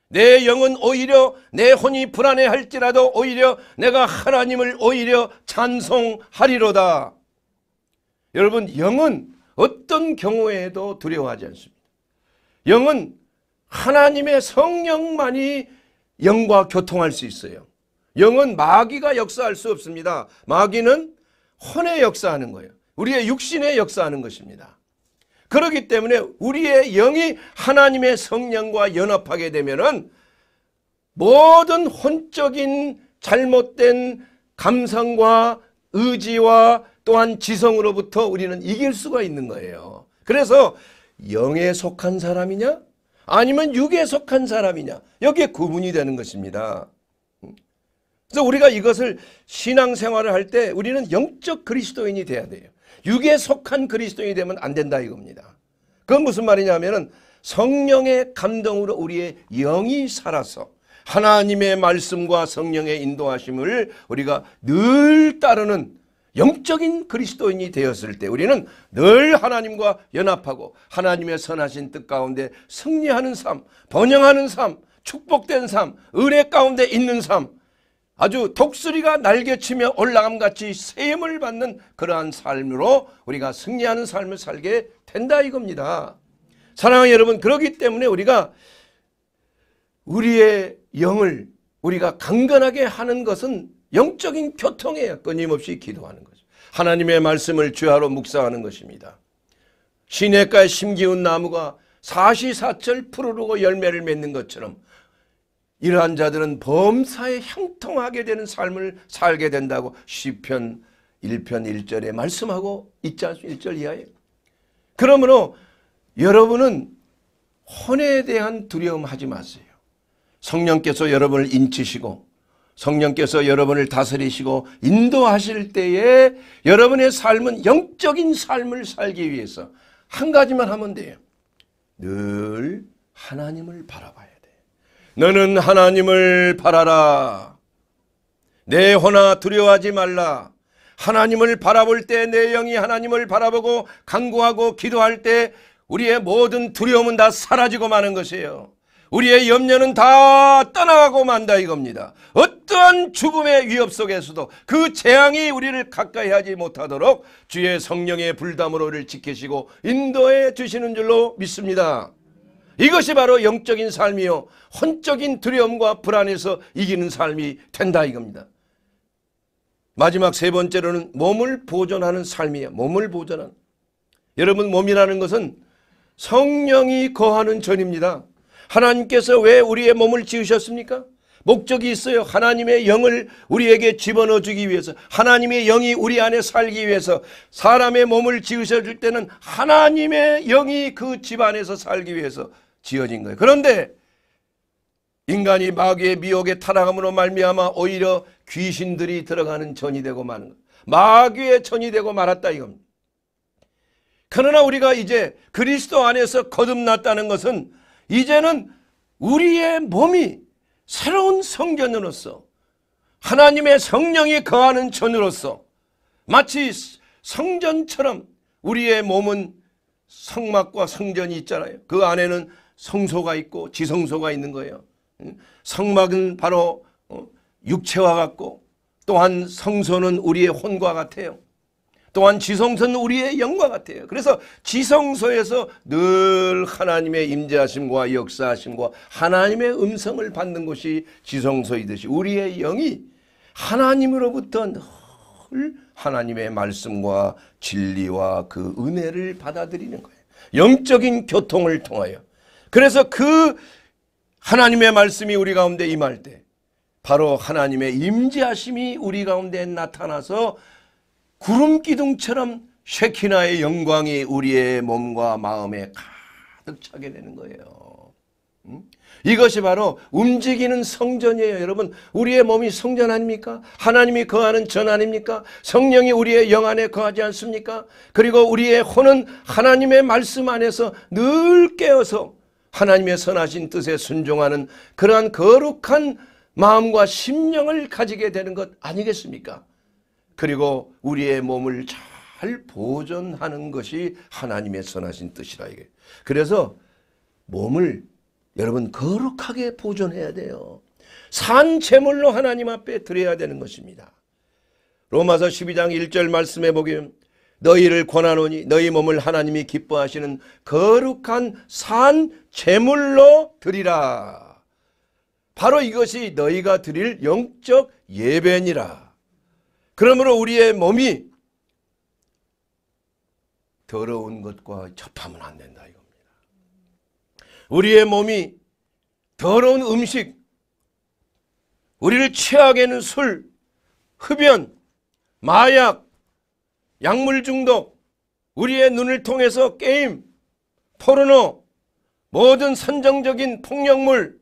내 영은 오히려 내 혼이 불안해할지라도 오히려 내가 하나님을 오히려 찬송하리로다. 여러분 영은 어떤 경우에도 두려워하지 않습니다. 영은 하나님의 성령만이 영과 교통할 수 있어요. 영은 마귀가 역사할 수 없습니다. 마귀는 혼에 역사하는 거예요. 우리의 육신에 역사하는 것입니다. 그렇기 때문에 우리의 영이 하나님의 성령과 연합하게 되면은 모든 혼적인 잘못된 감성과 의지와 또한 지성으로부터 우리는 이길 수가 있는 거예요. 그래서 영에 속한 사람이냐 아니면 육에 속한 사람이냐 여기에 구분이 되는 것입니다. 그래서 우리가 이것을 신앙생활을 할 때 우리는 영적 그리스도인이 돼야 돼요. 육에 속한 그리스도인이 되면 안 된다 이겁니다. 그건 무슨 말이냐면은 하 성령의 감동으로 우리의 영이 살아서 하나님의 말씀과 성령의 인도하심을 우리가 늘 따르는 영적인 그리스도인이 되었을 때 우리는 늘 하나님과 연합하고 하나님의 선하신 뜻 가운데 승리하는 삶, 번영하는 삶, 축복된 삶, 은혜 가운데 있는 삶, 아주 독수리가 날개치며 올라감같이 세임을 받는 그러한 삶으로 우리가 승리하는 삶을 살게 된다 이겁니다. 사랑하는 여러분 그러기 때문에 우리가 우리의 영을 우리가 강건하게 하는 것은 영적인 교통에 끊임없이 기도하는 거죠. 하나님의 말씀을 죄하로 묵상하는 것입니다. 시냇가에 심기운 나무가 사시사철 푸르르고 열매를 맺는 것처럼 이러한 자들은 범사에 형통하게 되는 삶을 살게 된다고 시편 1편 1절에 말씀하고 있지 않습니까? 1절 이하에. 그러므로 여러분은 혼에 대한 두려움 하지 마세요. 성령께서 여러분을 인치시고 성령께서 여러분을 다스리시고 인도하실 때에 여러분의 삶은 영적인 삶을 살기 위해서 한 가지만 하면 돼요. 늘 하나님을 바라봐야 돼. 너는 하나님을 바라라. 내 혼아 두려워하지 말라. 하나님을 바라볼 때 내 영이 하나님을 바라보고 간구하고 기도할 때 우리의 모든 두려움은 다 사라지고 마는 것이에요. 우리의 염려는 다 떠나가고 만다 이겁니다. 어떠한 죽음의 위협 속에서도 그 재앙이 우리를 가까이 하지 못하도록 주의 성령의 불담으로 를 지키시고 인도해 주시는 줄로 믿습니다. 이것이 바로 영적인 삶이요 혼적인 두려움과 불안에서 이기는 삶이 된다 이겁니다. 마지막 세 번째로는 몸을 보존하는 삶이에요. 몸을 보존하는. 여러분 몸이라는 것은 성령이 거하는 전입니다. 하나님께서 왜 우리의 몸을 지으셨습니까? 목적이 있어요. 하나님의 영을 우리에게 집어넣어 주기 위해서 하나님의 영이 우리 안에 살기 위해서 사람의 몸을 지으셔줄 때는 하나님의 영이 그 집 안에서 살기 위해서 지어진 거예요. 그런데 인간이 마귀의 미혹에 타락함으로 말미암아 오히려 귀신들이 들어가는 전이 되고 마는 거예요. 마귀의 전이 되고 말았다 이겁니다. 그러나 우리가 이제 그리스도 안에서 거듭났다는 것은 이제는 우리의 몸이 새로운 성전으로서 하나님의 성령이 거하는 전으로서 마치 성전처럼 우리의 몸은 성막과 성전이 있잖아요. 그 안에는 성소가 있고 지성소가 있는 거예요. 성막은 바로 어, 육체와 같고 또한 성소는 우리의 혼과 같아요. 또한 지성선는 우리의 영과 같아요. 그래서 지성소에서 늘 하나님의 임재하심과 역사하심과 하나님의 음성을 받는 곳이 지성소이듯이 우리의 영이 하나님으로부터 늘 하나님의 말씀과 진리와 그 은혜를 받아들이는 거예요. 영적인 교통을 통하여. 그래서 그 하나님의 말씀이 우리 가운데 임할 때 바로 하나님의 임재하심이 우리 가운데 나타나서 구름 기둥처럼 쉐키나의 영광이 우리의 몸과 마음에 가득 차게 되는 거예요. 음? 이것이 바로 움직이는 성전이에요. 여러분 우리의 몸이 성전 아닙니까? 하나님이 거하는 전 아닙니까? 성령이 우리의 영 안에 거하지 않습니까? 그리고 우리의 혼은 하나님의 말씀 안에서 늘 깨어서 하나님의 선하신 뜻에 순종하는 그러한 거룩한 마음과 심령을 가지게 되는 것 아니겠습니까? 그리고 우리의 몸을 잘 보존하는 것이 하나님의 선하신 뜻이라 이게. 그래서 몸을 여러분 거룩하게 보존해야 돼요. 산 제물로 하나님 앞에 드려야 되는 것입니다. 로마서 12장 1절 말씀해 보기면 너희를 권하노니 너희 몸을 하나님이 기뻐하시는 거룩한 산 제물로 드리라. 바로 이것이 너희가 드릴 영적 예배니라. 그러므로 우리의 몸이 더러운 것과 접하면 안 된다 이겁니다. 우리의 몸이 더러운 음식, 우리를 취하게 하는 술, 흡연, 마약, 약물 중독, 우리의 눈을 통해서 게임, 포르노, 모든 선정적인 폭력물,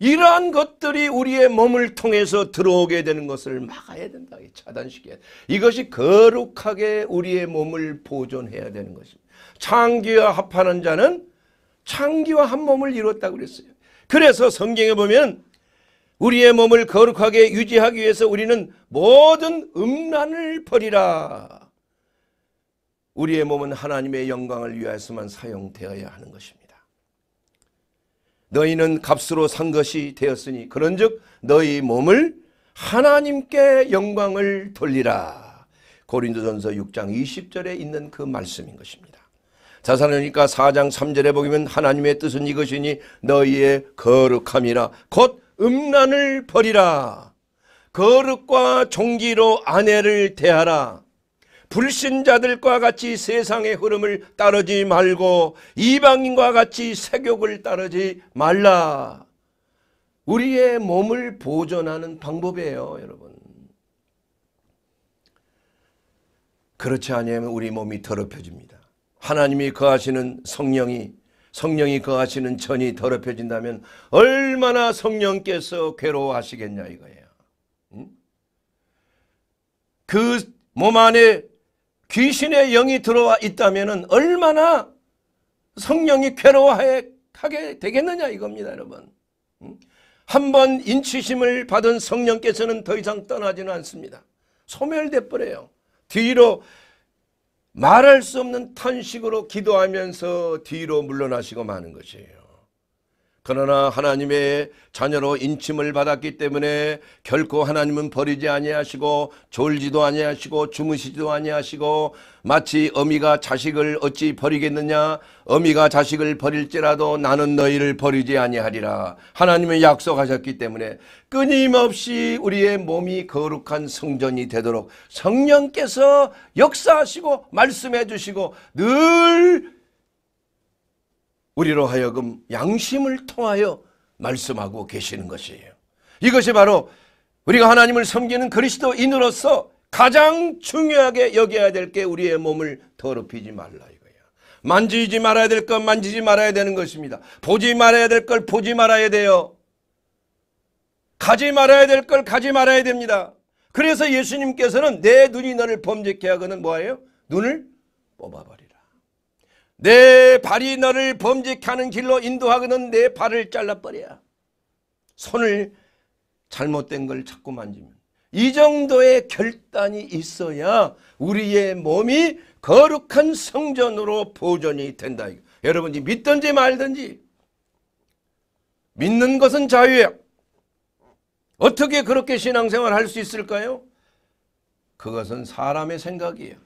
이러한 것들이 우리의 몸을 통해서 들어오게 되는 것을 막아야 된다. 차단시켜야 이것이 거룩하게 우리의 몸을 보존해야 되는 것입니다. 창기와 합하는 자는 창기와 한 몸을 이뤘다고 그랬어요. 그래서 성경에 보면 우리의 몸을 거룩하게 유지하기 위해서 우리는 모든 음란을 버리라. 우리의 몸은 하나님의 영광을 위해서만 사용되어야 하는 것입니다. 너희는 값으로 산 것이 되었으니 그런즉 너희 몸을 하나님께 영광을 돌리라. 고린도전서 6장 20절에 있는 그 말씀인 것입니다. 자살하니까 4장 3절에 보면 하나님의 뜻은 이것이니 너희의 거룩함이라 곧 음란을 버리라. 거룩과 종기로 아내를 대하라. 불신자들과 같이 세상의 흐름을 따르지 말고 이방인과 같이 세욕을 따르지 말라. 우리의 몸을 보존하는 방법이에요, 여러분. 그렇지 않으면 우리 몸이 더럽혀집니다. 하나님이 거하시는 성령이 성령이 거하시는 천이 더럽혀진다면 얼마나 성령께서 괴로워하시겠냐 이거예요. 음? 그몸 안에 귀신의 영이 들어와 있다면 얼마나 성령이 괴로워하게 되겠느냐 이겁니다 여러분. 한번 인치심을 받은 성령께서는 더 이상 떠나지는 않습니다. 소멸돼 버려요. 뒤로 말할 수 없는 탄식으로 기도하면서 뒤로 물러나시고 마는 것이에요. 그러나 하나님의 자녀로 인침을 받았기 때문에 결코 하나님은 버리지 아니하시고 졸지도 아니하시고 주무시지도 아니하시고 마치 어미가 자식을 어찌 버리겠느냐 어미가 자식을 버릴지라도 나는 너희를 버리지 아니하리라 하나님은 약속하셨기 때문에 끊임없이 우리의 몸이 거룩한 성전이 되도록 성령께서 역사하시고 말씀해 주시고 늘 우리로 하여금 양심을 통하여 말씀하고 계시는 것이에요. 이것이 바로 우리가 하나님을 섬기는 그리스도인으로서 가장 중요하게 여겨야 될 게 우리의 몸을 더럽히지 말라 이거야. 만지지 말아야 될것 만지지 말아야 되는 것입니다. 보지 말아야 될 걸 보지 말아야 돼요. 가지 말아야 될 걸 가지 말아야 됩니다. 그래서 예수님께서는 내 눈이 너를 범죄케 하거는 뭐예요? 눈을 뽑아버려. 내 발이 너를 범직하는 길로 인도하거든 내 발을 잘라버려. 손을 잘못된 걸 자꾸 만지면. 이 정도의 결단이 있어야 우리의 몸이 거룩한 성전으로 보존이 된다. 여러분이 믿든지 말든지 믿는 것은 자유예 어떻게 그렇게 신앙생활 할수 있을까요? 그것은 사람의 생각이에요.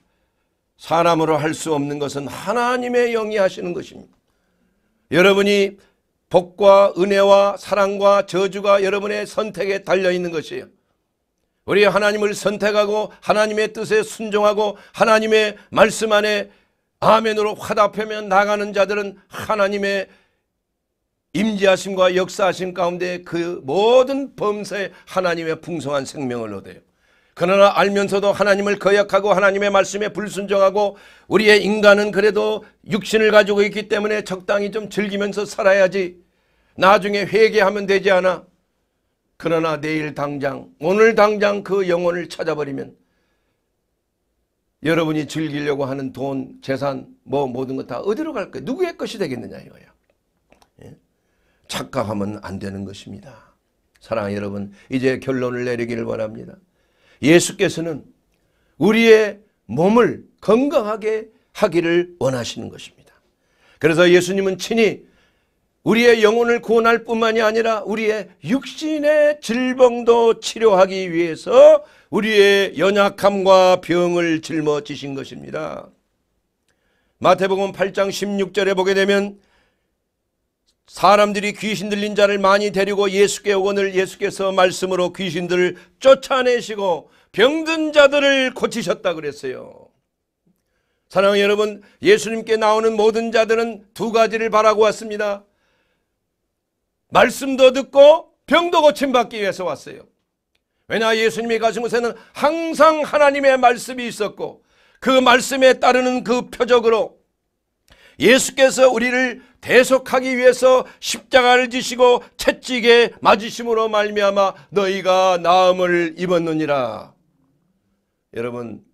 사람으로 할 수 없는 것은 하나님의 영이 하시는 것입니다. 여러분이 복과 은혜와 사랑과 저주가 여러분의 선택에 달려 있는 것이에요. 우리 하나님을 선택하고 하나님의 뜻에 순종하고 하나님의 말씀 안에 아멘으로 화답하며 나가는 자들은 하나님의 임재하심과 역사하심 가운데 그 모든 범사에 하나님의 풍성한 생명을 얻어요. 그러나 알면서도 하나님을 거역하고 하나님의 말씀에 불순종하고 우리의 인간은 그래도 육신을 가지고 있기 때문에 적당히 좀 즐기면서 살아야지 나중에 회개하면 되지 않아. 그러나 내일 당장 오늘 당장 그 영혼을 찾아버리면 여러분이 즐기려고 하는 돈, 재산 뭐 모든 것 다 어디로 갈거예 누구의 것이 되겠느냐 이거예요. 예? 착각하면 안 되는 것입니다. 사랑 여러분 이제 결론을 내리기를 바랍니다 예수께서는 우리의 몸을 건강하게 하기를 원하시는 것입니다. 그래서 예수님은 친히 우리의 영혼을 구원할 뿐만이 아니라 우리의 육신의 질병도 치료하기 위해서 우리의 연약함과 병을 짊어지신 것입니다. 마태복음 8장 16절에 보게 되면 사람들이 귀신 들린 자를 많이 데리고 예수께 오거늘 예수께서 말씀으로 귀신들을 쫓아내시고 병든 자들을 고치셨다 그랬어요. 사랑하는 여러분 예수님께 나오는 모든 자들은 두 가지를 바라고 왔습니다. 말씀도 듣고 병도 고침받기 위해서 왔어요. 왜냐 예수님이 가신 곳에는 항상 하나님의 말씀이 있었고 그 말씀에 따르는 그 표적으로 예수께서 우리를 대속하기 위해서 십자가를 지시고 채찍에 맞으심으로 말미암아 너희가 나음을 입었느니라. 여러분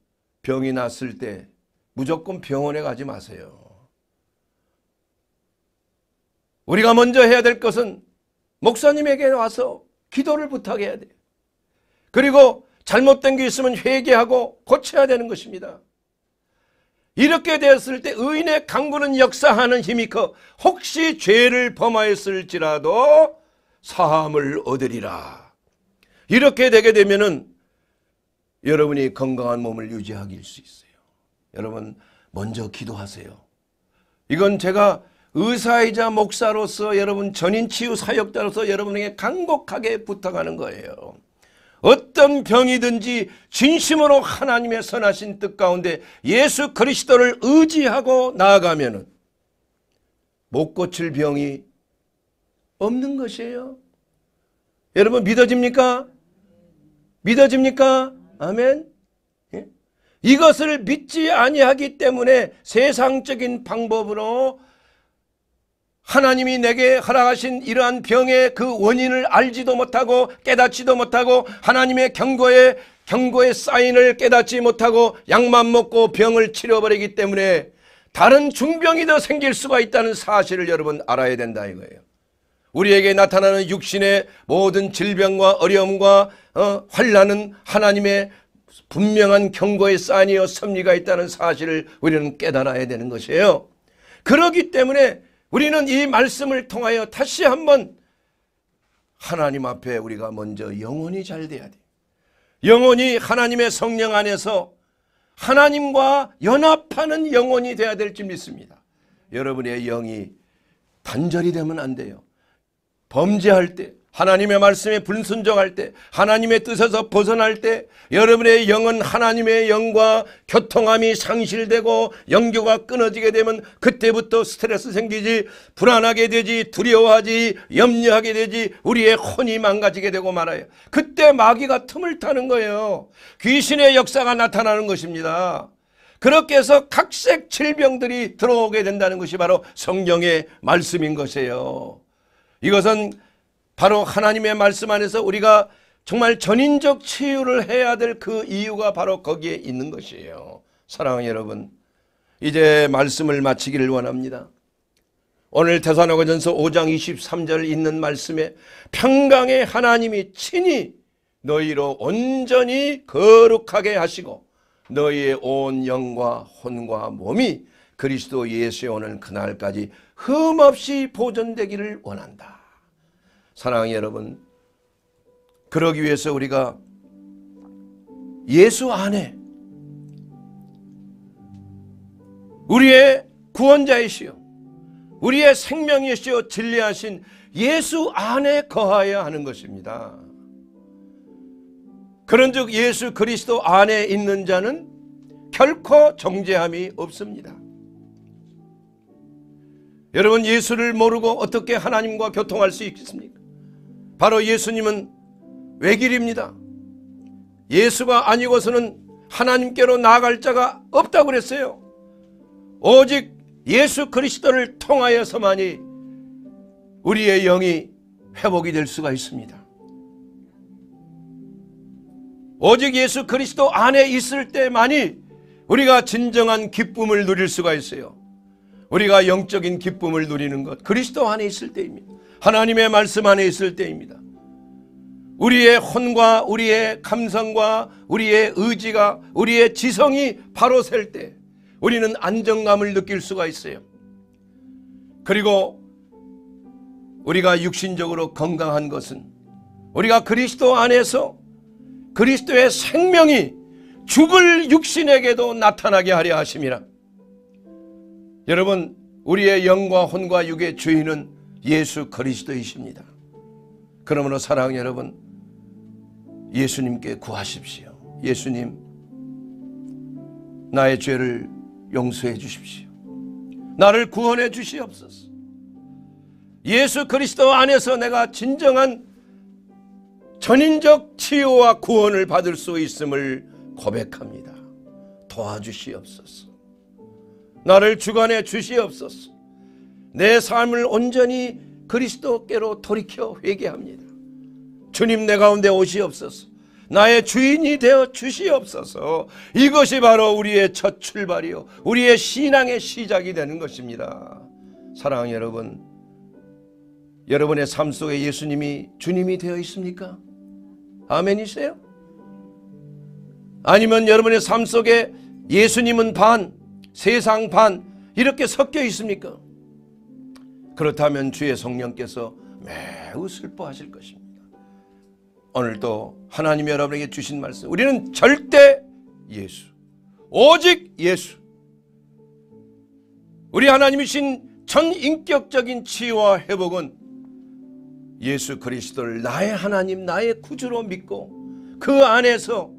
병이 났을 때 무조건 병원에 가지 마세요. 우리가 먼저 해야 될 것은 목사님에게 와서 기도를 부탁해야 돼요. 그리고 잘못된 게 있으면 회개하고 고쳐야 되는 것입니다. 이렇게 되었을 때 의인의 강구는 역사하는 힘이 커 혹시 죄를 범하였을지라도 사함을 얻으리라. 이렇게 되게 되면은 여러분이 건강한 몸을 유지하길 수 있어요. 여러분 먼저 기도하세요. 이건 제가 의사이자 목사로서 여러분 전인 치유 사역자로서 여러분에게 간곡하게 부탁하는 거예요. 어떤 병이든지 진심으로 하나님의 선하신 뜻 가운데 예수 그리스도를 의지하고 나아가면 못 고칠 병이 없는 것이에요. 여러분 믿어집니까? 믿어집니까? 아멘. 예? 이것을 믿지 아니하기 때문에 세상적인 방법으로 하나님이 내게 허락하신 이러한 병의 그 원인을 알지도 못하고 깨닫지도 못하고 하나님의 경고에 경고의 사인을 깨닫지 못하고 약만 먹고 병을 치료버리기 때문에 다른 중병이 더 생길 수가 있다는 사실을 여러분 알아야 된다 이거예요. 우리에게 나타나는 육신의 모든 질병과 어려움과 어, 환란은 하나님의 분명한 경고의 사인이어 섭리가 있다는 사실을 우리는 깨달아야 되는 것이에요. 그렇기 때문에 우리는 이 말씀을 통하여 다시 한번 하나님 앞에 우리가 먼저 영혼이 잘 돼야 돼. 영혼이 하나님의 성령 안에서 하나님과 연합하는 영혼이 돼야 될지 믿습니다. 여러분의 영이 단절이 되면 안 돼요. 범죄할 때 하나님의 말씀에 불순종할 때 하나님의 뜻에서 벗어날 때 여러분의 영은 하나님의 영과 교통함이 상실되고 영교가 끊어지게 되면 그때부터 스트레스 생기지 불안하게 되지 두려워하지 염려하게 되지 우리의 혼이 망가지게 되고 말아요. 그때 마귀가 틈을 타는 거예요. 귀신의 역사가 나타나는 것입니다. 그렇게 해서 각색 질병들이 들어오게 된다는 것이 바로 성경의 말씀인 것이에요. 이것은 바로 하나님의 말씀 안에서 우리가 정말 전인적 치유를 해야 될 그 이유가 바로 거기에 있는 것이에요. 사랑하는 여러분 이제 말씀을 마치기를 원합니다. 오늘 대사노가전서 5장 23절 있는 말씀에 평강의 하나님이 친히 너희로 온전히 거룩하게 하시고 너희의 온 영과 혼과 몸이 그리스도 예수의 오는 그날까지 흠없이 보존되기를 원한다. 사랑하는 여러분 그러기 위해서 우리가 예수 안에 우리의 구원자이시요 우리의 생명이시요 진리하신 예수 안에 거하여 하는 것입니다. 그런즉 예수 그리스도 안에 있는 자는 결코 정죄함이 없습니다. 여러분 예수를 모르고 어떻게 하나님과 교통할 수 있겠습니까? 바로 예수님은 외길입니다. 예수가 아니고서는 하나님께로 나아갈 자가 없다고 그랬어요. 오직 예수 그리스도를 통하여서만이 우리의 영이 회복이 될 수가 있습니다. 오직 예수 그리스도 안에 있을 때만이 우리가 진정한 기쁨을 누릴 수가 있어요. 우리가 영적인 기쁨을 누리는 것 그리스도 안에 있을 때입니다. 하나님의 말씀 안에 있을 때입니다. 우리의 혼과 우리의 감성과 우리의 의지가 우리의 지성이 바로 셀 때 우리는 안정감을 느낄 수가 있어요. 그리고 우리가 육신적으로 건강한 것은 우리가 그리스도 안에서 그리스도의 생명이 죽을 육신에게도 나타나게 하려 하심이라. 여러분, 우리의 영과 혼과 육의 주인은 예수 그리스도이십니다. 그러므로 사랑하는 여러분 예수님께 구하십시오. 예수님 나의 죄를 용서해 주십시오. 나를 구원해 주시옵소서. 예수 그리스도 안에서 내가 진정한 전인적 치유와 구원을 받을 수 있음을 고백합니다. 도와주시옵소서. 나를 주관해 주시옵소서. 내 삶을 온전히 그리스도께로 돌이켜 회개합니다. 주님 내 가운데 오시옵소서. 나의 주인이 되어 주시옵소서. 이것이 바로 우리의 첫 출발이요. 우리의 신앙의 시작이 되는 것입니다. 사랑 여러분. 여러분의 삶 속에 예수님이 주님이 되어 있습니까? 아멘이세요? 아니면 여러분의 삶 속에 예수님은 반, 세상 반 이렇게 섞여 있습니까? 그렇다면 주의 성령께서 매우 슬퍼하실 것입니다. 오늘도 하나님 여러분에게 주신 말씀 우리는 절대 예수 오직 예수 우리 하나님이신 전인격적인 치유와 회복은 예수 그리스도를 나의 하나님 나의 구주로 믿고 그 안에서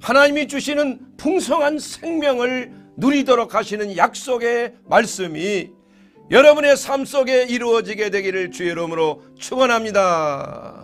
하나님이 주시는 풍성한 생명을 누리도록 하시는 약속의 말씀이 여러분의 삶 속에 이루어지게 되기를 주의 이름으로 축원합니다.